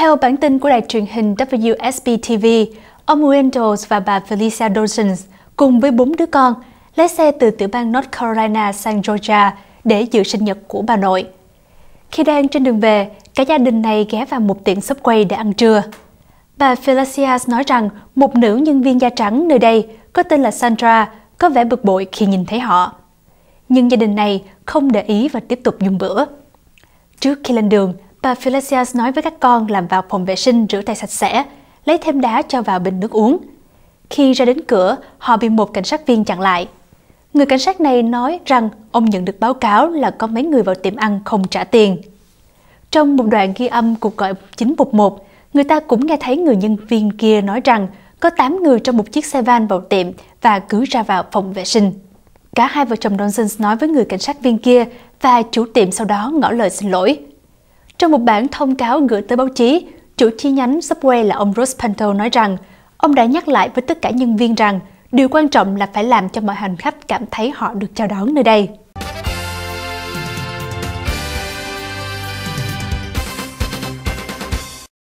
Theo bản tin của đài truyền hình WSB TV, ông Wendell và bà Felicia Dawson cùng với bốn đứa con lái xe từ tiểu bang North Carolina sang Georgia để dự sinh nhật của bà nội. Khi đang trên đường về, cả gia đình này ghé vào một tiệm Subway để ăn trưa. Bà Felicia nói rằng một nữ nhân viên da trắng nơi đây có tên là Sandra có vẻ bực bội khi nhìn thấy họ. Nhưng gia đình này không để ý và tiếp tục dùng bữa. Trước khi lên đường, bà Felicias nói với các con làm vào phòng vệ sinh rửa tay sạch sẽ, lấy thêm đá cho vào bình nước uống. Khi ra đến cửa, họ bị một cảnh sát viên chặn lại. Người cảnh sát này nói rằng ông nhận được báo cáo là có mấy người vào tiệm ăn không trả tiền. Trong một đoạn ghi âm cuộc gọi 911, người ta cũng nghe thấy người nhân viên kia nói rằng có 8 người trong một chiếc xe van vào tiệm và cứ ra vào phòng vệ sinh. Cả hai vợ chồng Donsons nói với người cảnh sát viên kia và chủ tiệm sau đó ngỏ lời xin lỗi. Trong một bản thông cáo gửi tới báo chí, chủ chi nhánh Subway là ông Ross Panto nói rằng ông đã nhắc lại với tất cả nhân viên rằng điều quan trọng là phải làm cho mọi hành khách cảm thấy họ được chào đón nơi đây.